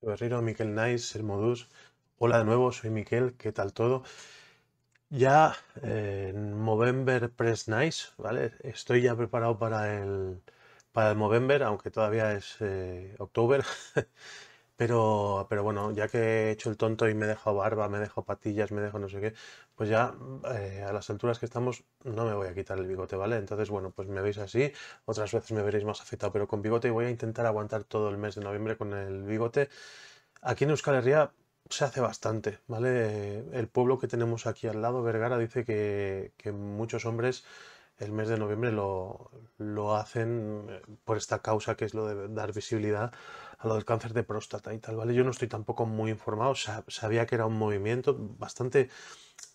guerrero Miquel Nice, el Modus. Hola de nuevo, soy Miquel, ¿qué tal todo? Ya eh, en Movember Press Nice, ¿vale? Estoy ya preparado para el, para el Movember, aunque todavía es eh, octubre. Pero, pero bueno, ya que he hecho el tonto y me he dejado barba, me he dejado patillas, me he dejado no sé qué, pues ya eh, a las alturas que estamos no me voy a quitar el bigote, ¿vale? Entonces, bueno, pues me veis así, otras veces me veréis más afectado, pero con bigote voy a intentar aguantar todo el mes de noviembre con el bigote. Aquí en Euskal Herria se hace bastante, ¿vale? El pueblo que tenemos aquí al lado, Vergara, dice que muchos hombres el mes de noviembre lo, hacen eh, por esta causa que es lo de dar visibilidad a lo del cáncer de próstata y tal, ¿vale? Yo no estoy tampoco muy informado, sabía que era un movimiento bastante...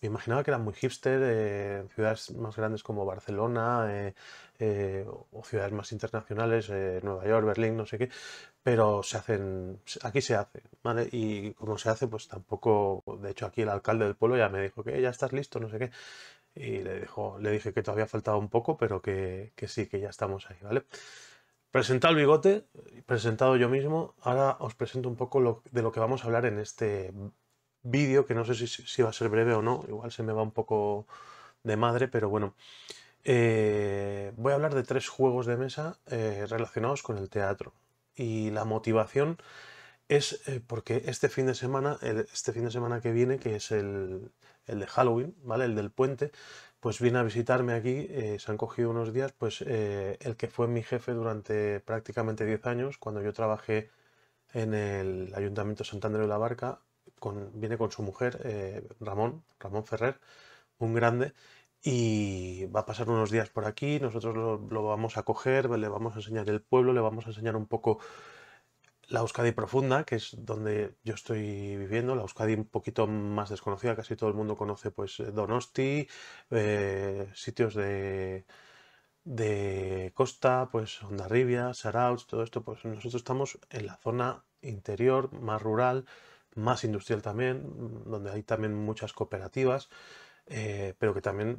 Me imaginaba que era muy hipster, en eh, ciudades más grandes como Barcelona eh, o ciudades más internacionales, Nueva York, Berlín, no sé qué, pero se hacen, aquí se hace, ¿vale? Y como se hace, pues tampoco, de hecho aquí el alcalde del pueblo ya me dijo que ya estás listo, no sé qué, y le, le dije que todavía faltaba un poco, pero que, sí, que ya estamos ahí, ¿vale? Presentado el bigote, presentado yo mismo, ahora os presento un poco de lo que vamos a hablar en este vídeo, que no sé si, va a ser breve o no, igual se me va un poco de madre, pero bueno. Eh, voy a hablar de tres juegos de mesa eh, relacionados con el teatro. Y la motivación es eh, porque este fin de semana, este fin de semana que viene, que es el, el de Halloween, ¿vale? El del puente, pues viene a visitarme aquí, eh, se han cogido unos días, pues eh, el que fue mi jefe durante prácticamente 10 años, cuando yo trabajé en el Ayuntamiento Santander de la Barca, viene con su mujer, eh, Ramón, Ramón Ferrer, un grande, y va a pasar unos días por aquí, nosotros lo, lo, vamos a coger, le vamos a enseñar el pueblo, le vamos a enseñar un poco la Euskadi profunda, que es donde yo estoy viviendo, la Euskadi un poquito más desconocida, casi todo el mundo conoce pues eh, Donosti, eh, sitios de, costa, pues Hondarribia, Sarauz, todo esto, pues nosotros estamos en la zona interior, más rural, más industrial también, donde hay también muchas cooperativas, eh, pero que también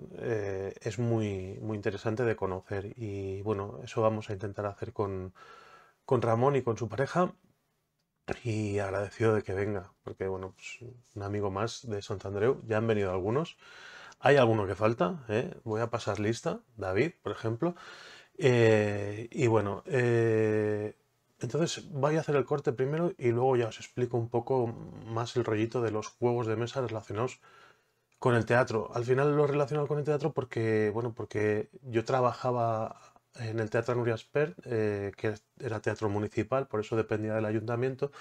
es muy, muy interesante de conocer y bueno, eso vamos a intentar hacer con con Ramón y con su pareja y agradecido de que venga, porque bueno, pues un amigo más de Santandreu, ya han venido algunos, hay alguno que falta, ¿eh? voy a pasar lista, David, por ejemplo, eh, y bueno, eh, entonces voy a hacer el corte primero y luego ya os explico un poco más el rollito de los juegos de mesa relacionados con el teatro. Al final lo he relacionado con el teatro porque, bueno, porque yo trabajaba en el Teatro nuria eh, que era teatro municipal, por eso dependía del ayuntamiento,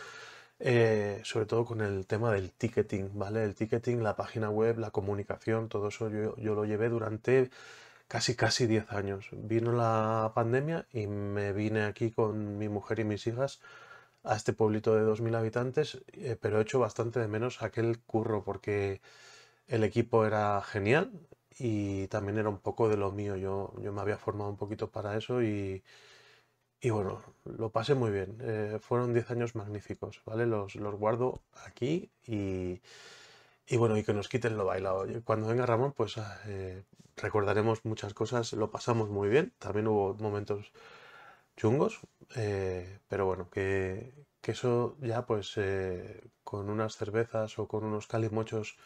eh, sobre todo con el tema del ticketing, ¿vale? El ticketing, la página web, la comunicación, todo eso yo, lo llevé durante casi casi 10 años. Vino la pandemia y me vine aquí con mi mujer y mis hijas a este pueblito de 2.000 habitantes, eh, pero he hecho bastante de menos aquel curro porque el equipo era genial, y también era un poco de lo mío. Yo, me había formado un poquito para eso y, bueno, lo pasé muy bien. Eh, fueron 10 años magníficos, ¿vale? Los, guardo aquí y, bueno, y que nos quiten lo bailado. Cuando venga Ramón, pues ah, eh, recordaremos muchas cosas, lo pasamos muy bien. También hubo momentos chungos, eh, pero bueno, que, que, eso ya pues con unas cervezas o con unos calimochos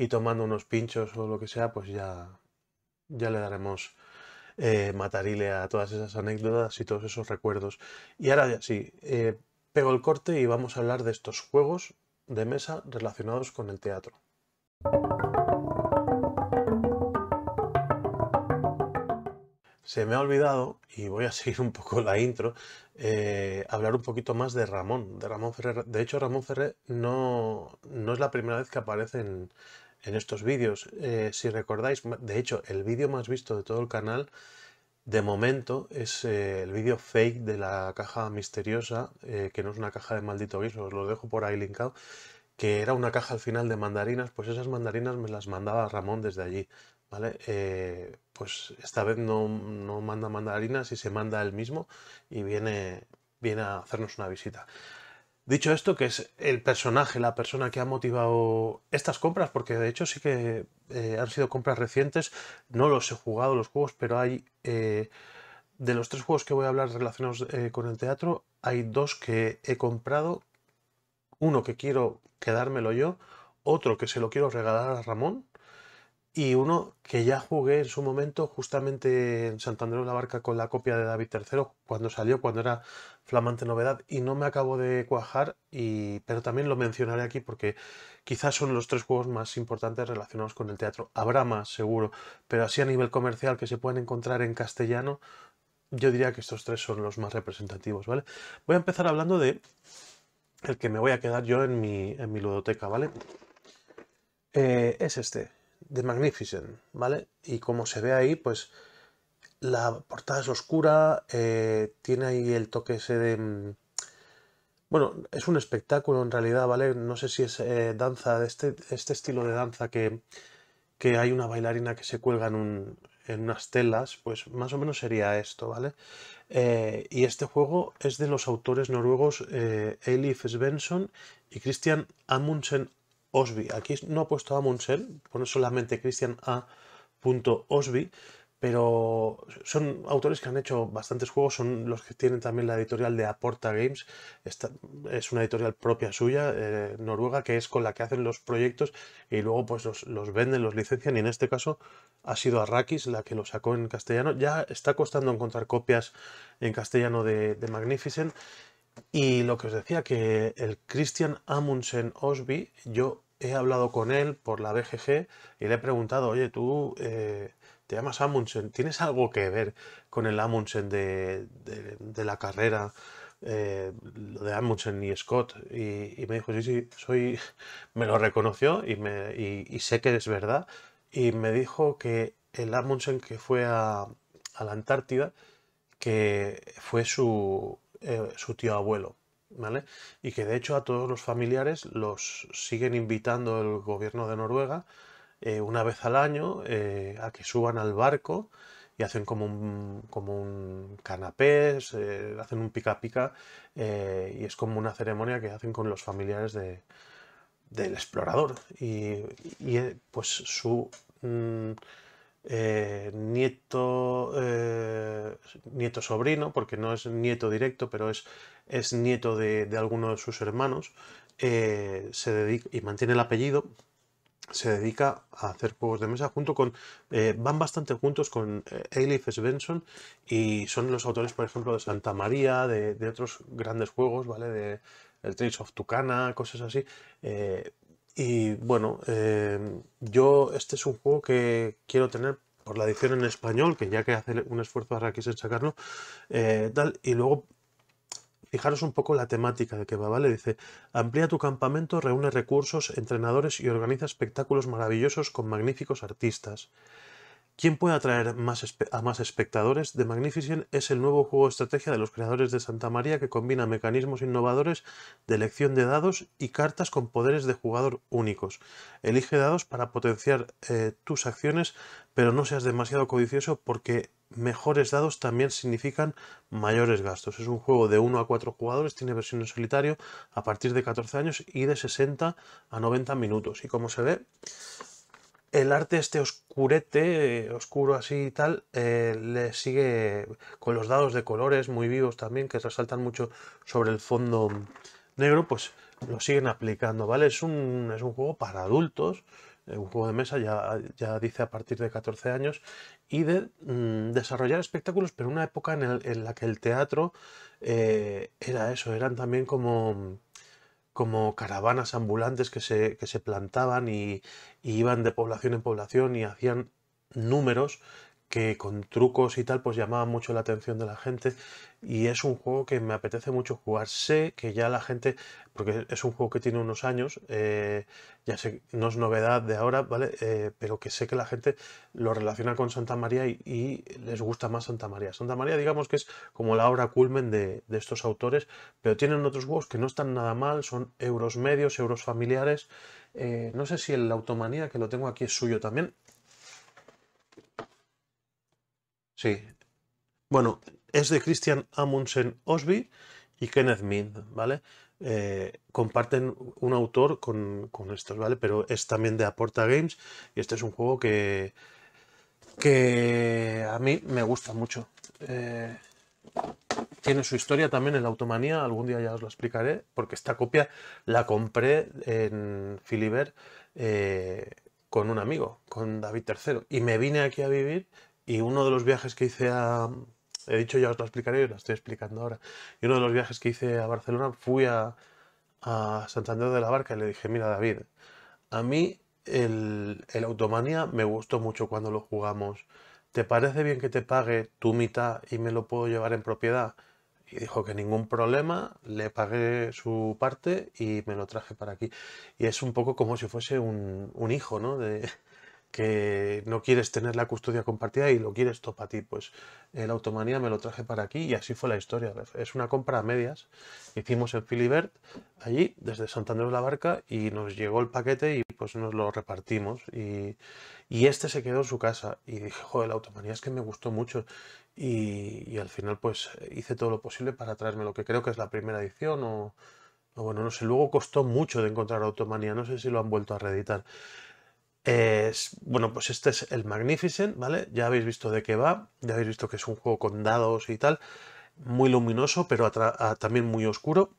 y tomando unos pinchos o lo que sea, pues ya, ya le daremos eh, matarile a todas esas anécdotas y todos esos recuerdos. Y ahora sí, eh, pego el corte y vamos a hablar de estos juegos de mesa relacionados con el teatro. Se me ha olvidado, y voy a seguir un poco la intro, eh, hablar un poquito más de Ramón, de Ramón Ferrer. De hecho, Ramón Ferrer no, no es la primera vez que aparece en, en estos vídeos. Eh, si recordáis, de hecho, el vídeo más visto de todo el canal de momento es eh, el vídeo fake de la caja misteriosa, eh, que no es una caja de maldito guiso, os lo dejo por ahí linkado, que era una caja al final de mandarinas, pues esas mandarinas me las mandaba Ramón desde allí, ¿vale? pues esta vez no, manda mandarinas y se manda él mismo y viene, viene a hacernos una visita. Dicho esto, que es el personaje, la persona que ha motivado estas compras, porque de hecho sí que eh, han sido compras recientes, no los he jugado los juegos, pero hay... Eh, de los tres juegos que voy a hablar relacionados eh, con el teatro, hay dos que he comprado, uno que quiero quedármelo yo, otro que se lo quiero regalar a Ramón y uno que ya jugué en su momento justamente en Santander de la Barca con la copia de David III cuando salió, cuando era flamante novedad y no me acabo de cuajar, y, pero también lo mencionaré aquí porque quizás son los tres juegos más importantes relacionados con el teatro. Habrá más, seguro, pero así a nivel comercial que se pueden encontrar en castellano, yo diría que estos tres son los más representativos, ¿vale? Voy a empezar hablando de el que me voy a quedar yo en mi, en mi ludoteca, ¿vale? Eh, es este, The Magnificent, ¿vale? Y como se ve ahí, pues la portada es oscura, eh, tiene ahí el toque ese de... Mm, bueno, es un espectáculo en realidad, ¿vale? No sé si es eh, danza, este, este estilo de danza que, hay una bailarina que se cuelga en, unas telas, pues más o menos sería esto, ¿vale? Eh, y este juego es de los autores noruegos Elif Svensson y Christian Amundsen Osby. Aquí no ha puesto Amundsen, pone solamente Christian A. Osby, pero son autores que han hecho bastantes juegos, son los que tienen también la editorial de Aporta Games, es una editorial propia suya, eh, noruega, que es con la que hacen los proyectos y luego pues los, venden, los licencian y en este caso ha sido Arrakis la que lo sacó en castellano, ya está costando encontrar copias en castellano de, Magnificent y lo que os decía que el Christian Amundsen Osby, yo he hablado con él por la BGG y le he preguntado, oye, tú... Eh, te llamas Amundsen, ¿tienes algo que ver con el Amundsen de, de, la carrera? Eh, lo de Amundsen y Scott y, me dijo, sí, sí, soy, me lo reconoció y, me, y, sé que es verdad y me dijo que el Amundsen que fue a, la Antártida, que fue su, eh, su tío abuelo, ¿vale? Y que de hecho a todos los familiares los siguen invitando el gobierno de Noruega eh, una vez al año eh, a que suban al barco y hacen como un, como un canapés, hacen un pica pica eh, y es como una ceremonia que hacen con los familiares del explorador. Y, pues su mm, nieto, nieto sobrino, porque no es nieto directo, pero es, es nieto de, de alguno de sus hermanos, se dedica y mantiene el apellido se dedica a hacer juegos de mesa junto con eh, van bastante juntos con eh, Eilif Svensson y son los autores por ejemplo de Santa María de, otros grandes juegos vale de el Trails of Tucana cosas así eh, y bueno yo este es un juego que quiero tener por la edición en español que ya que hace un esfuerzo aquí en sacarlo tal y luego fijaros un poco la temática de que va, ¿vale? Dice, amplía tu campamento, reúne recursos, entrenadores y organiza espectáculos maravillosos con magníficos artistas. ¿Quién puede atraer más a más espectadores, The Magnificent es el nuevo juego de estrategia de los creadores de Santa María que combina mecanismos innovadores de elección de dados y cartas con poderes de jugador únicos. Elige dados para potenciar eh, tus acciones, pero no seas demasiado codicioso porque mejores dados también significan mayores gastos. Es un juego de 1 a 4 jugadores, tiene versión en solitario a partir de 14 años y de 60 a 90 minutos. Y como se ve, el arte este oscurete, oscuro así y tal, eh, le sigue con los dados de colores muy vivos también, que resaltan mucho sobre el fondo negro, pues lo siguen aplicando, ¿vale? Es un, es un juego para adultos, eh, un juego de mesa, ya, ya, dice a partir de 14 años, y de mm, desarrollar espectáculos, pero una época en la que el teatro eh, era eso, eran también como como caravanas ambulantes que se, plantaban y, y, iban de población en población y hacían números que con trucos y tal pues llamaba mucho la atención de la gente y es un juego que me apetece mucho jugar. Sé que ya la gente, porque es un juego que tiene unos años, eh, ya sé, no es novedad de ahora, ¿vale? Eh, pero que sé que la gente lo relaciona con Santa María y, les gusta más Santa María. Santa María digamos que es como la obra culmen de, estos autores, pero tienen otros juegos que no están nada mal, son euros medios, euros familiares. Eh, no sé si el Automanía, que lo tengo aquí, es suyo también. Sí. Bueno, es de Christian Amundsen Osby y Kenneth Mead, ¿vale? Eh, comparten un autor con, con, estos, ¿vale? Pero es también de Aporta Games y este es un juego que, que a mí me gusta mucho. Eh, tiene su historia también en la automanía, algún día ya os lo explicaré, porque esta copia la compré en Filiber eh, con un amigo, con David III, y me vine aquí a vivir y uno de los viajes que hice a... He dicho ya os lo explicaré, lo estoy explicando ahora. Y uno de los viajes que hice a Barcelona fui a, Santander de la Barca y le dije, mira David, a mí el, el Automania me gustó mucho cuando lo jugamos. ¿Te parece bien que te pague tu mitad y me lo puedo llevar en propiedad? y dijo que ningún problema, le pagué su parte y me lo traje para aquí. Y es un poco como si fuese un, un hijo, ¿no? De, que no quieres tener la custodia compartida y lo quieres todo para ti. Pues el eh, la automanía me lo traje para aquí y así fue la historia. Es una compra a medias. Hicimos el Filibert allí, desde Santander de la Barca, y nos llegó el paquete y pues nos lo repartimos. Y, y este se quedó en su casa. Y dije, joder, la automanía es que me gustó mucho. Y, al final pues hice todo lo posible para traerme lo que creo que es la primera edición o... o bueno, no sé, luego costó mucho de encontrar automanía, no sé si lo han vuelto a reeditar. Es, bueno, pues este es el Magnificent, ¿vale? Ya habéis visto de qué va, ya habéis visto que es un juego con dados y tal, muy luminoso, pero ah, también muy oscuro,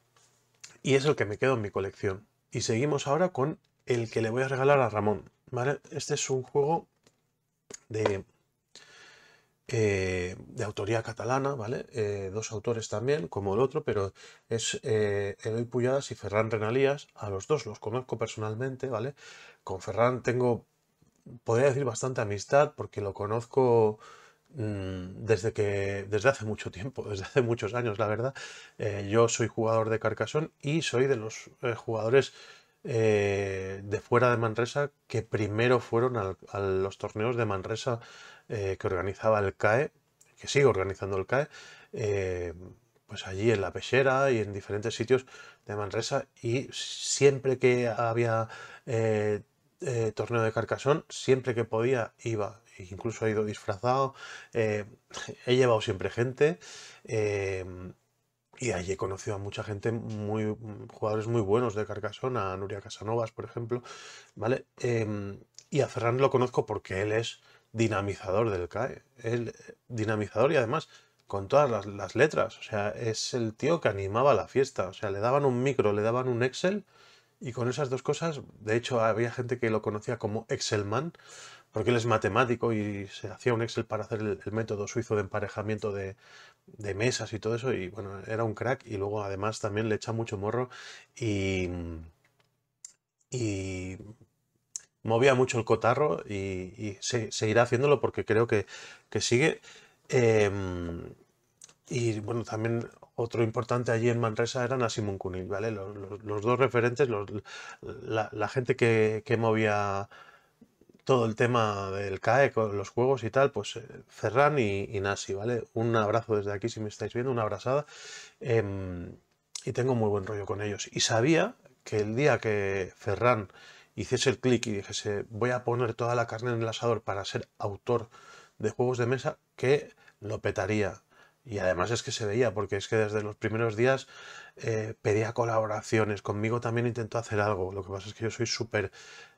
y es el que me quedo en mi colección. Y seguimos ahora con el que le voy a regalar a Ramón, ¿vale? Este es un juego de, eh, de autoría catalana, ¿vale? Eh, dos autores también, como el otro, pero es eh, Eloy Puyadas y Ferran Renalías. A los dos los conozco personalmente, ¿vale? Con Ferran tengo, podría decir, bastante amistad porque lo conozco mm, desde que desde hace mucho tiempo desde hace muchos años la verdad yo soy jugador de Carcassonne y soy de los jugadores eh, de fuera de Manresa que primero fueron a los torneos de Manresa eh, que organizaba el CAE, que sigue organizando el CAE, eh, pues allí en la pechera y en diferentes sitios de Manresa y siempre que había torneo de Carcasón, siempre que podía iba, incluso ha ido disfrazado, he llevado siempre gente y allí he conocido a mucha gente, muy, jugadores muy buenos de Carcasona, a Nuria Casanovas, por ejemplo, ¿vale? Em, y a Ferran lo conozco porque él es dinamizador del CAE, él, eh, dinamizador y además con todas las, letras, o sea, es el tío que animaba la fiesta, o sea, le daban un micro, le daban un Excel y con esas dos cosas, de hecho había gente que lo conocía como Excelman, porque él es matemático y se hacía un Excel para hacer el método suizo de emparejamiento de, de mesas y todo eso, y bueno, era un crack, y luego además también le echa mucho morro y, movía mucho el cotarro y, se, seguirá haciéndolo porque creo que, sigue. Em, y bueno, también otro importante allí en Manresa eran a ¿vale? Los, dos referentes, los, la, la, gente que, que movía todo el tema del CAE, con los juegos y tal, pues eh, Ferran y, Nasi, ¿vale? Un abrazo desde aquí si me estáis viendo, una abrazada. Em, y tengo muy buen rollo con ellos. Y sabía que el día que Ferran hiciese el clic y dijese voy a poner toda la carne en el asador para ser autor de juegos de mesa, que lo petaría. Y además es que se veía, porque es que desde los primeros días eh, pedía colaboraciones, conmigo también intentó hacer algo, lo que pasa es que yo soy súper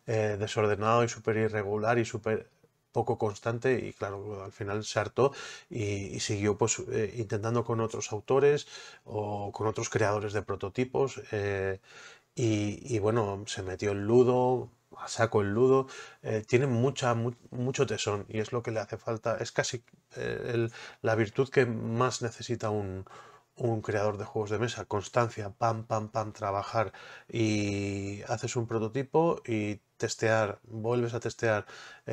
eh, desordenado y súper irregular y súper poco constante y claro, al final se hartó y, siguió pues eh, intentando con otros autores o con otros creadores de prototipos eh, y, bueno, se metió el ludo, a saco el ludo, tiene mucha, mucho tesón y es lo que le hace falta, es casi la virtud que más necesita un, un creador de juegos de mesa, constancia, pam, pam, pam, trabajar y haces un prototipo y testear, vuelves a testear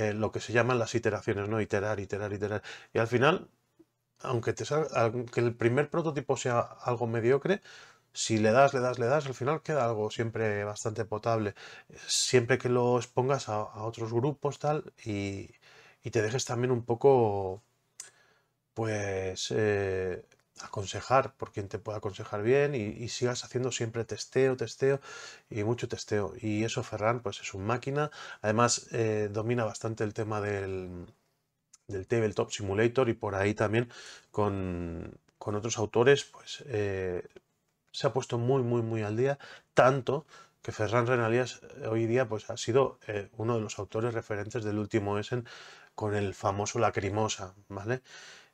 eh, lo que se llaman las iteraciones, ¿no? Iterar, iterar, iterar. Y al final, aunque, te aunque el primer prototipo sea algo mediocre, si le das, le das, le das, al final queda algo siempre bastante potable. Siempre que lo expongas a, otros grupos, tal, y, te dejes también un poco, pues, eh, aconsejar por quien te pueda aconsejar bien y, sigas haciendo siempre testeo, testeo y mucho testeo. Y eso Ferran pues es un máquina, además eh, domina bastante el tema del, del Tabletop Simulator y por ahí también con, otros autores pues eh, se ha puesto muy muy muy al día, tanto que Ferran Renalías eh, hoy día pues ha sido uno de los autores referentes del último Essen con el famoso Lacrimosa, ¿vale?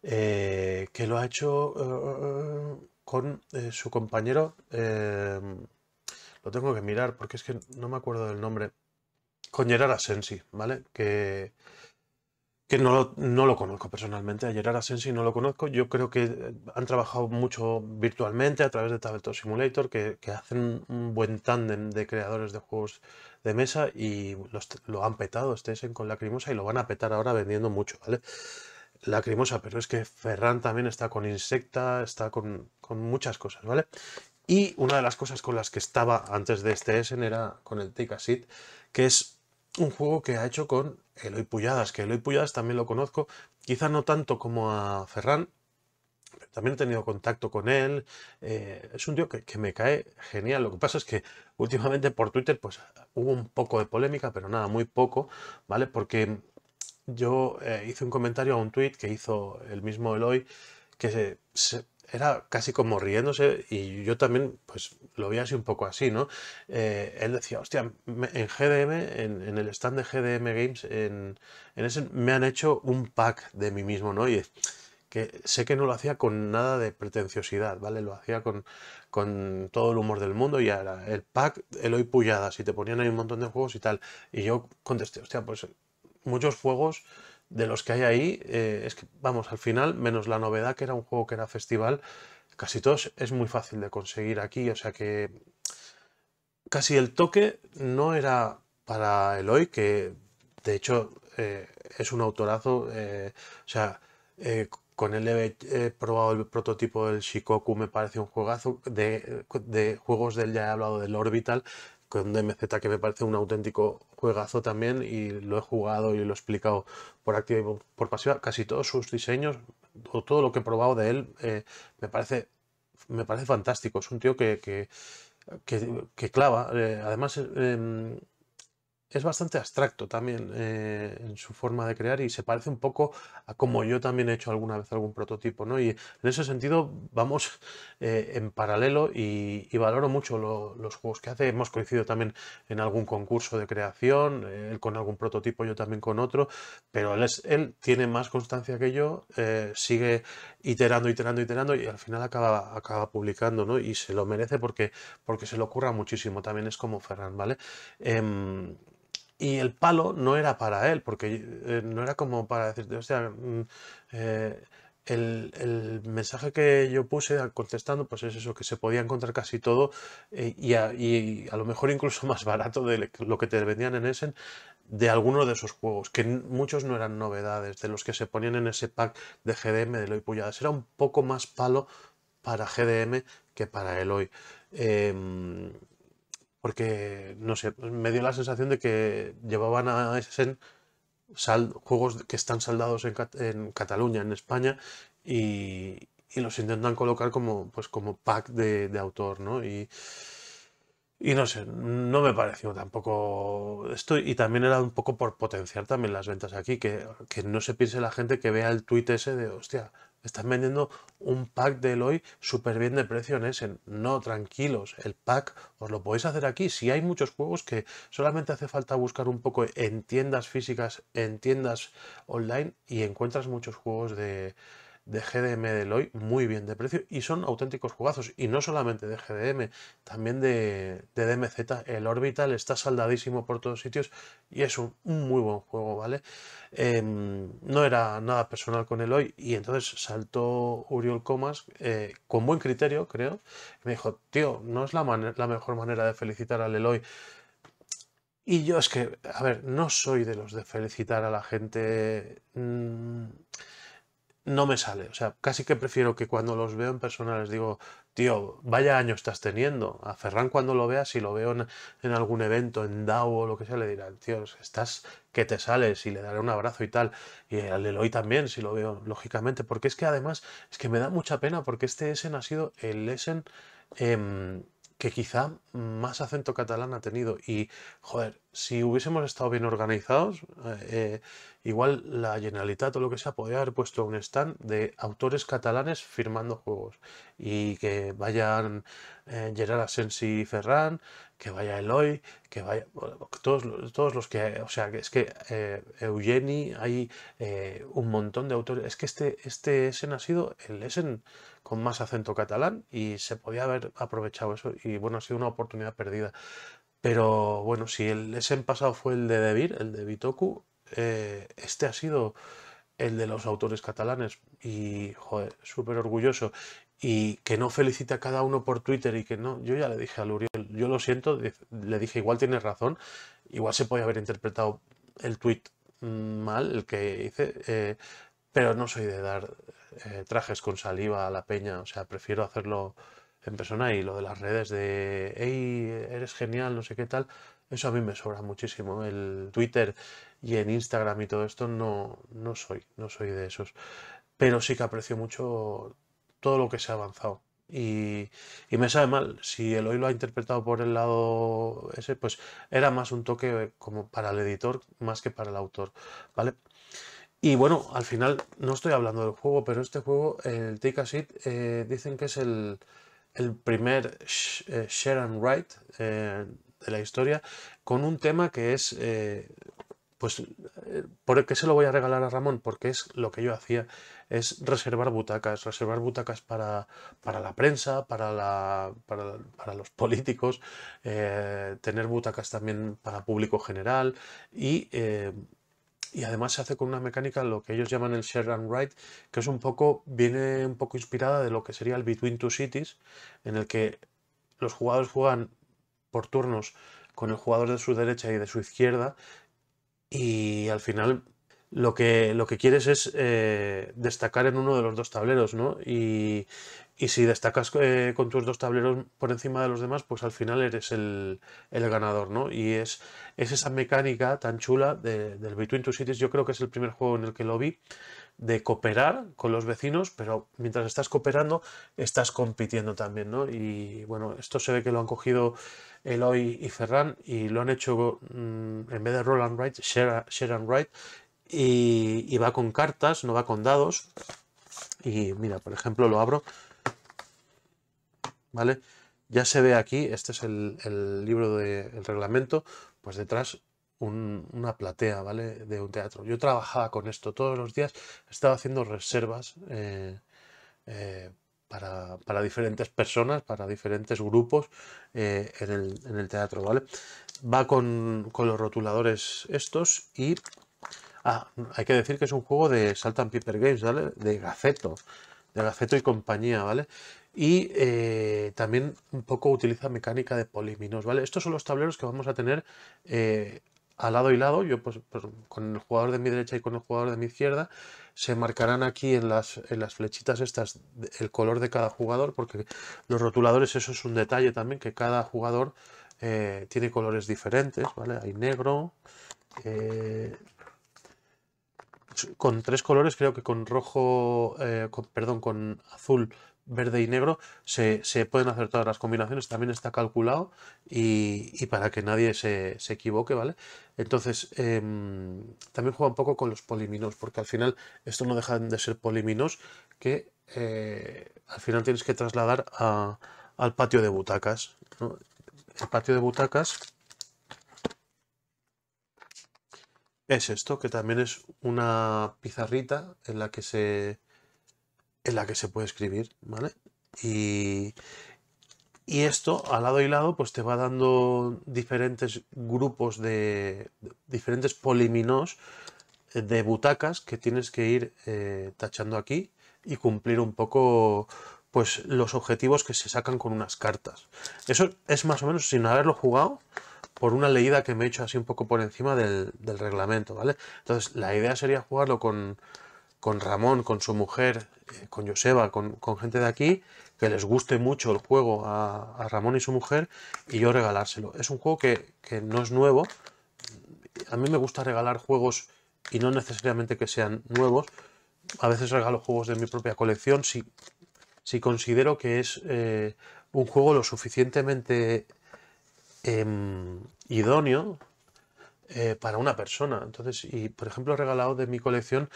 Eh, que lo ha hecho eh, con eh, su compañero. lo tengo que mirar porque es que no me acuerdo del nombre. Con Gerard Asensi, ¿vale? Que, que no, lo conozco personalmente. A Gerard Asensi no lo conozco. Yo creo que han trabajado mucho virtualmente a través de Tabletop Simulator, que, hacen un buen tándem de creadores de juegos de mesa y lo han petado, en con Lacrimosa, y lo van a petar ahora vendiendo mucho, ¿vale? lacrimosa, pero es que Ferran también está con Insecta, está con, muchas cosas, ¿vale? Y una de las cosas con las que estaba antes de este Essen era con el Take a que es un juego que ha hecho con Eloy pulladas que Eloy pulladas también lo conozco, quizá no tanto como a Ferran, pero también he tenido contacto con él, eh, es un tío que, que me cae genial, lo que pasa es que últimamente por Twitter pues hubo un poco de polémica, pero nada, muy poco, ¿vale? Porque yo eh, hice un comentario a un tweet que hizo el mismo Eloy, que se, era casi como riéndose, y yo también pues lo vi así un poco así, ¿no? Eh, él decía, hostia, en GDM, en, el stand de GDM Games, en, ese me han hecho un pack de mí mismo, ¿no? Y que sé que no lo hacía con nada de pretenciosidad, ¿vale? Lo hacía con, con todo el humor del mundo y el pack, Eloy hoy pullada, si te ponían ahí un montón de juegos y tal. Y yo contesté, hostia, pues muchos juegos de los que hay ahí, eh, es que, vamos, al final, menos la novedad que era un juego que era festival, casi todos es muy fácil de conseguir aquí, o sea que casi el toque no era para el hoy que de hecho eh, es un autorazo, eh, o sea, con él he, probado el prototipo del Shikoku, me parece un juegazo, de, de juegos del ya he hablado del Orbital, con DMZ que me parece un auténtico juegazo también y lo he jugado y lo he explicado por activa y por pasiva. Casi todos sus diseños o todo lo que he probado de él eh, me, parece, me parece fantástico. Es un tío que, que, que, clava. Eh, además, em, es bastante abstracto también eh, en su forma de crear y se parece un poco a como yo también he hecho alguna vez algún prototipo, ¿no? Y en ese sentido vamos eh, en paralelo y, valoro mucho los juegos que hace. Hemos coincidido también en algún concurso de creación, él eh, con algún prototipo, yo también con otro, pero él, tiene más constancia que yo, sigue iterando, iterando, iterando y al final acaba, acaba publicando, ¿no? Y se lo merece porque, porque se le ocurra muchísimo, también es como Ferran, ¿vale? Em, y el palo no era para él, porque eh, no era como para decirte, o sea, mm, eh, el, mensaje que yo puse contestando, pues es eso, que se podía encontrar casi todo eh, y, a, y, a, lo mejor incluso más barato de lo que te vendían en Essen de alguno de esos juegos, que muchos no eran novedades, de los que se ponían en ese pack de GDM de Eloy Pulladas. Era un poco más palo para GDM que para Eloy. Em, porque, no sé, me dio la sensación de que llevaban a ese juegos que están saldados en, Cataluña, en España, y, los intentan colocar como, pues, como pack de, autor, ¿no? Y, no sé, no me pareció tampoco esto. Y también era un poco por potenciar también las ventas aquí, que, que, no se piense la gente que vea el tuit ese de, hostia, están vendiendo un pack de Eloy súper bien de precio en No, tranquilos, el pack os lo podéis hacer aquí. Si hay muchos juegos que solamente hace falta buscar un poco en tiendas físicas, en tiendas online y encuentras muchos juegos de, de GDM de Eloy, muy bien de precio y son auténticos jugazos. Y no solamente de GDM, también de, de DMZ. El Orbital está saldadísimo por todos sitios y es un, muy buen juego, ¿vale? Em, no era nada personal con Eloy y entonces saltó Uriol Comas eh, con buen criterio, creo. me dijo, tío, no es la, mejor manera de felicitar al Eloy. Y yo es que, a ver, no soy de los de felicitar a la gente. Mm, no me sale. O sea, casi que prefiero que cuando los veo en persona les digo, tío, vaya año estás teniendo. A Ferran cuando lo vea, si lo veo en, algún evento, en DAO o lo que sea, le dirán, tío, estás que te sales y le daré un abrazo y tal. Y al Eloy también, si lo veo, lógicamente. Porque es que además, es que me da mucha pena porque este Essen ha sido el Essen... Em, que quizá más acento catalán ha tenido. Y, joder, si hubiésemos estado bien organizados, eh, eh, Igual la Generalitat o lo que sea podría haber puesto un stand de autores catalanes firmando juegos y que vayan eh, Gerard Asensi Ferran, que vaya Eloy, que vaya todos, todos los que, o sea, es que eh, Eugeni, hay eh, un montón de autores, es que este, este Essen ha sido el Essen con más acento catalán y se podía haber aprovechado eso y bueno, ha sido una oportunidad perdida. Pero bueno, si el Essen pasado fue el de Debir, el de Bitoku, eh, este ha sido el de los autores catalanes y, joder, súper orgulloso. Y que no felicita a cada uno por Twitter y que no, yo ya le dije a Luriel, yo lo siento, le dije, igual tienes razón, igual se puede haber interpretado el tweet mm, mal, el que hice, eh, pero no soy de dar eh, trajes con saliva a la peña, o sea, prefiero hacerlo en persona y lo de las redes de, hey, eres genial, no sé qué tal, eso a mí me sobra muchísimo. El Twitter y en Instagram y todo esto no, no soy, no soy de esos. Pero sí que aprecio mucho todo lo que se ha avanzado. Y, y, me sabe mal. Si el hoy lo ha interpretado por el lado ese, pues era más un toque como para el editor más que para el autor, ¿vale? Y bueno, al final no estoy hablando del juego, pero este juego, el Take a Seat, eh, dicen que es el, el primer eh, Share and Write eh, de la historia con un tema que es, eh, pues, eh, ¿por qué se lo voy a regalar a Ramón? Porque es lo que yo hacía, es reservar butacas, reservar butacas para, para la prensa, para, la, para, los políticos, eh, tener butacas también para público general y... y además se hace con una mecánica lo que ellos llaman el share and write, que es un poco viene un poco inspirada de lo que sería el Between Two Cities, en el que los jugadores juegan por turnos con el jugador de su derecha y de su izquierda y al final lo que, lo que quieres es eh, destacar en uno de los dos tableros, ¿no? Y, y si destacas eh, con tus dos tableros por encima de los demás, pues al final eres el, ganador, ¿no? Y es, es, esa mecánica tan chula del Between Two Cities. Yo creo que es el primer juego en el que lo vi de cooperar con los vecinos, pero mientras estás cooperando, estás compitiendo también, ¿no? Y bueno, esto se ve que lo han cogido Eloy y Ferran y lo han hecho mm, en vez de Roland Wright, Sharon Wright, y, y va con cartas, no va con dados. Y mira, por ejemplo, lo abro. ¿Vale? Ya se ve aquí, este es el, libro del el reglamento, pues detrás una platea, ¿vale? De un teatro. Yo trabajaba con esto todos los días, estaba haciendo reservas eh, eh, para, diferentes personas, para diferentes grupos eh, en, el, teatro, ¿vale? Va con, los rotuladores estos y... Ah, hay que decir que es un juego de Salt and Paper Games, ¿vale? De Gaceto de Gaceto y compañía, ¿vale? Y también un poco utiliza mecánica de políminos, ¿vale? Estos son los tableros que vamos a tener a lado y lado, yo pues, pues, con el jugador de mi derecha y con el jugador de mi izquierda, se marcarán aquí en las, en las flechitas estas el color de cada jugador, porque los rotuladores, eso es un detalle también, que cada jugador eh, tiene colores diferentes, ¿vale? Hay negro, eh, con tres colores, creo que con rojo, eh, perdón, con azul verde y negro, se, pueden hacer todas las combinaciones, también está calculado y, para que nadie se, equivoque, ¿vale? Entonces, em, también juega un poco con los políminos, porque al final esto no dejan de ser políminos que eh, al final tienes que trasladar al patio de butacas. El patio de butacas es esto, que también es una pizarrita en la que se en la que se puede escribir, ¿vale? Y, esto, al lado y lado, pues te va dando diferentes grupos de, diferentes poliminos de butacas que tienes que ir eh, tachando aquí y cumplir un poco pues los objetivos que se sacan con unas cartas. Eso es más o menos, sin haberlo jugado, por una leída que me he hecho así un poco por encima del reglamento, ¿vale? Entonces, la idea sería jugarlo con, con Ramón, con su mujer, eh, con Joseba, con, gente de aquí, que les guste mucho el juego a, Ramón y su mujer y yo regalárselo. Es un juego que, no es nuevo. A mí me gusta regalar juegos y no necesariamente que sean nuevos. A veces regalo juegos de mi propia colección si, si considero que es eh, un juego lo suficientemente em, idóneo eh, para una persona. Entonces, y por ejemplo, he regalado de mi colección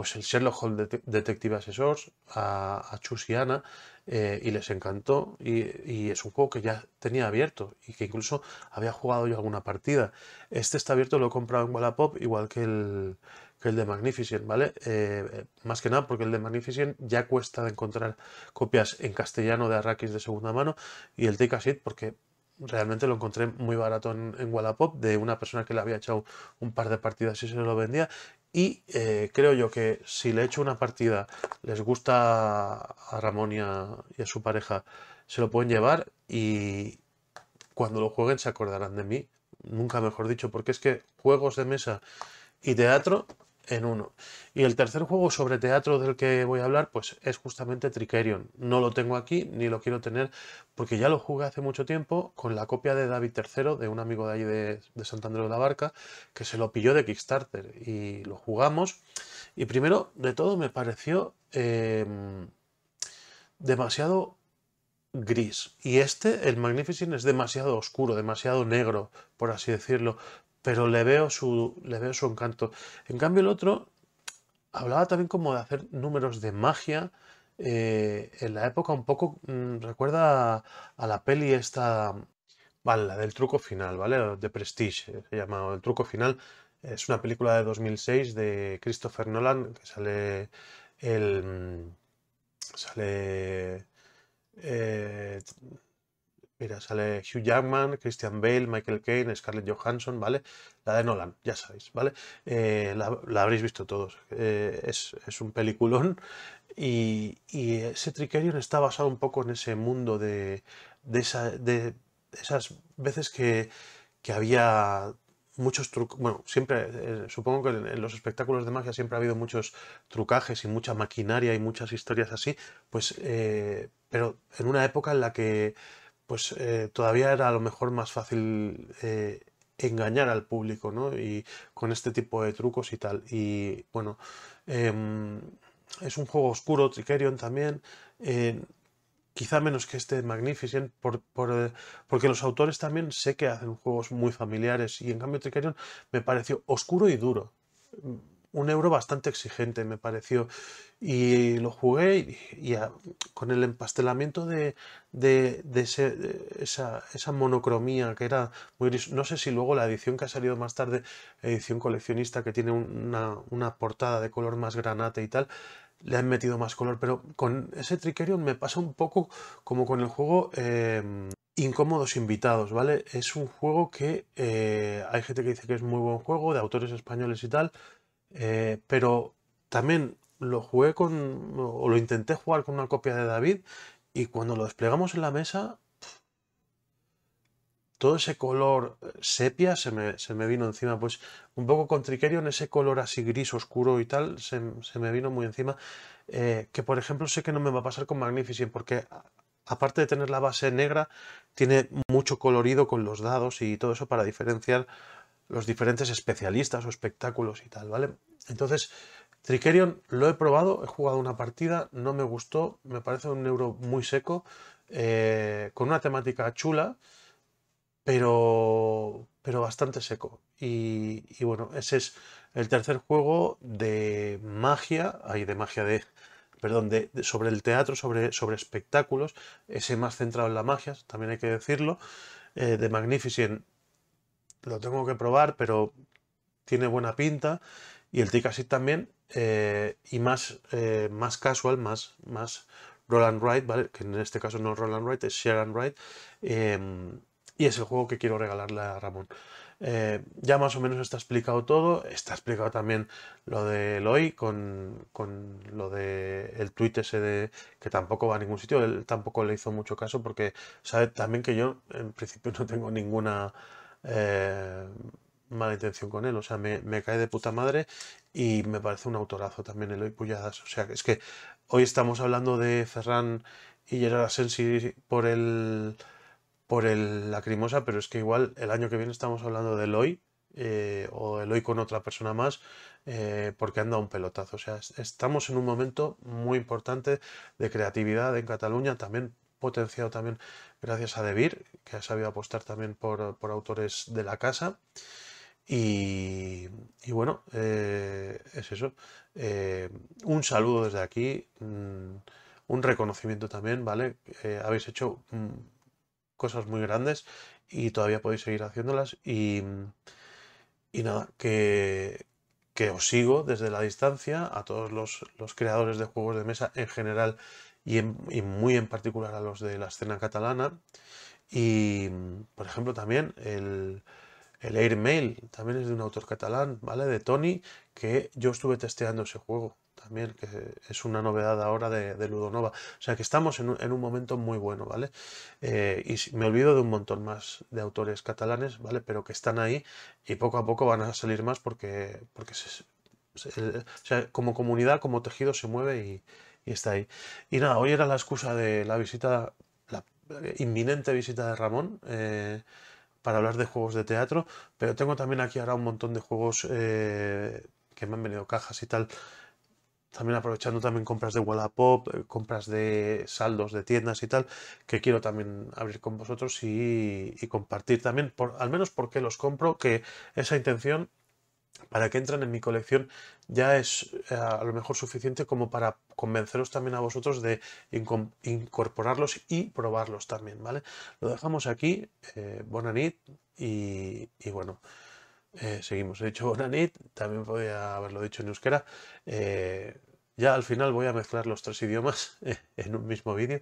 pues el Sherlock Holmes de Detective Assessors a, a Chus y Ana eh, y les encantó y, es un juego que ya tenía abierto y que incluso había jugado yo alguna partida. Este está abierto, lo he comprado en Wallapop igual que el, que el de Magnificent, ¿vale? Eh, eh, más que nada porque el de Magnificent ya cuesta de encontrar copias en castellano de Arrakis de segunda mano y el Take a porque realmente lo encontré muy barato en, en, Wallapop de una persona que le había echado un par de partidas y se lo vendía y eh, creo yo que si le echo una partida, les gusta a Ramón y a, su pareja, se lo pueden llevar y cuando lo jueguen se acordarán de mí. Nunca mejor dicho, porque es que juegos de mesa y teatro en uno. Y el tercer juego sobre teatro del que voy a hablar, pues es justamente Tricerion. No lo tengo aquí ni lo quiero tener porque ya lo jugué hace mucho tiempo con la copia de David III, de un amigo de ahí de, Santander de la Barca, que se lo pilló de Kickstarter y lo jugamos. Y primero de todo me pareció em, demasiado gris. Y este, el Magnificent, es demasiado oscuro, demasiado negro, por así decirlo pero le veo su, le veo su encanto. En cambio, el otro hablaba también como de hacer números de magia. Eh, en la época un poco mm, recuerda a, la peli esta, vale, la del truco final, ¿vale? De Prestige, eh, se llama El truco final. Es una película de 2006 de Christopher Nolan que sale el... Mm, sale... Eh, Mira, sale Hugh Jackman, Christian Bale, Michael Caine, Scarlett Johansson, ¿vale? La de Nolan, ya sabéis, ¿vale? Eh, la, habréis visto todos. Eh, es, un peliculón y, ese Trickerion está basado un poco en ese mundo de, de, esa, de esas veces que, había muchos trucos, bueno, siempre, eh, supongo que en, los espectáculos de magia siempre ha habido muchos trucajes y mucha maquinaria y muchas historias así, pues, pero en una época en la que pues eh, todavía era a lo mejor más fácil eh, engañar al público, ¿no? Y con este tipo de trucos y tal. Y bueno, em, es un juego oscuro, Trickerion también. Eh, quizá menos que este Magnificent, por, porque los autores también sé que hacen juegos muy familiares. Y en cambio Trickerion me pareció oscuro y duro un euro bastante exigente, me pareció. Y lo jugué y, con el empastelamiento de, esa, monocromía que era muy gris. No sé si luego la edición que ha salido más tarde, edición coleccionista, que tiene una, portada de color más granate y tal, le han metido más color. Pero con ese Trickerion me pasa un poco como con el juego. Eh, Incómodos Invitados, ¿vale? Es un juego que eh, hay gente que dice que es muy buen juego, de autores españoles y tal, eh, pero también lo jugué con, o lo intenté jugar con una copia de David y cuando lo desplegamos en la mesa, todo ese color eh, sepia se me, vino encima. Pues un poco con en ese color así gris oscuro y tal, se, me vino muy encima. Eh, que por ejemplo sé que no me va a pasar con Magnificent porque aparte de tener la base negra, tiene mucho colorido con los dados y todo eso para diferenciar los diferentes especialistas o espectáculos y tal, ¿vale? Entonces, Trickerion lo he probado, he jugado una partida, no me gustó, me parece un euro muy seco, eh, con una temática chula, pero, pero bastante seco. Y, bueno, ese es el tercer juego de magia, hay de magia de, perdón, de, sobre el teatro, sobre, sobre espectáculos, ese más centrado en la magia, también hay que decirlo, eh, de Magnificent lo tengo que probar, pero tiene buena pinta. Y el Ticasit también, eh, y más, eh, más casual, más, más Roland and ¿vale? Que en este caso no es roll es share and em, y es el juego que quiero regalarle a Ramón. Eh, ya más o menos está explicado todo. Está explicado también lo de Eloy con, con lo de el tweet ese de que tampoco va a ningún sitio. Él tampoco le hizo mucho caso porque sabe también que yo en principio no tengo ninguna eh, mala intención con él. O sea, me, cae de puta madre y me parece un autorazo también el hoy Puyadas. O sea, es que hoy estamos hablando de Ferran y Gerard Asensi por el por el lacrimosa, pero es que igual el año que viene estamos hablando de Eloy eh, o o hoy con otra persona más eh, porque porque anda un pelotazo. O sea, estamos en un momento muy importante de creatividad en Cataluña también potenciado también gracias a Debir, que ha sabido apostar también por, autores de la casa. Y, bueno, eh, es eso. Eh, un saludo desde aquí, mm, un reconocimiento también, ¿vale? Eh, habéis hecho mm, cosas muy grandes y todavía podéis seguir haciéndolas. Y, y nada, que, que os sigo desde la distancia, a todos los, los creadores de juegos de mesa en general y, muy en particular a los de la escena catalana. Y, por ejemplo, también el, el Airmail, también es de un autor catalán, ¿vale? De Tony, que yo estuve testeando ese juego también, que es una novedad ahora de, Ludonova. O sea que estamos en un, momento muy bueno, ¿vale? Eh, y me olvido de un montón más de autores catalanes, ¿vale? Pero que están ahí y poco a poco van a salir más porque, porque como comunidad, como tejido se mueve y, y está ahí. Y nada, hoy era la excusa de la visita, la inminente visita de Ramón eh, para hablar de juegos de teatro, pero tengo también aquí ahora un montón de juegos eh, que me han venido cajas y tal. También aprovechando también compras de Wallapop, eh, compras de saldos de tiendas y tal, que quiero también abrir con vosotros y, compartir también, por, al menos porque los compro, que esa intención para que entren en mi colección ya es eh, a lo mejor suficiente como para convenceros también a vosotros de incorporarlos y probarlos también, ¿vale? Lo dejamos aquí, eh, Bonanit, y, bueno, eh, seguimos. He dicho Bonanit, también podía haberlo dicho en euskera. ya al final voy a mezclar los tres idiomas en un mismo vídeo.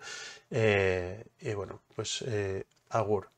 y bueno, pues Agur.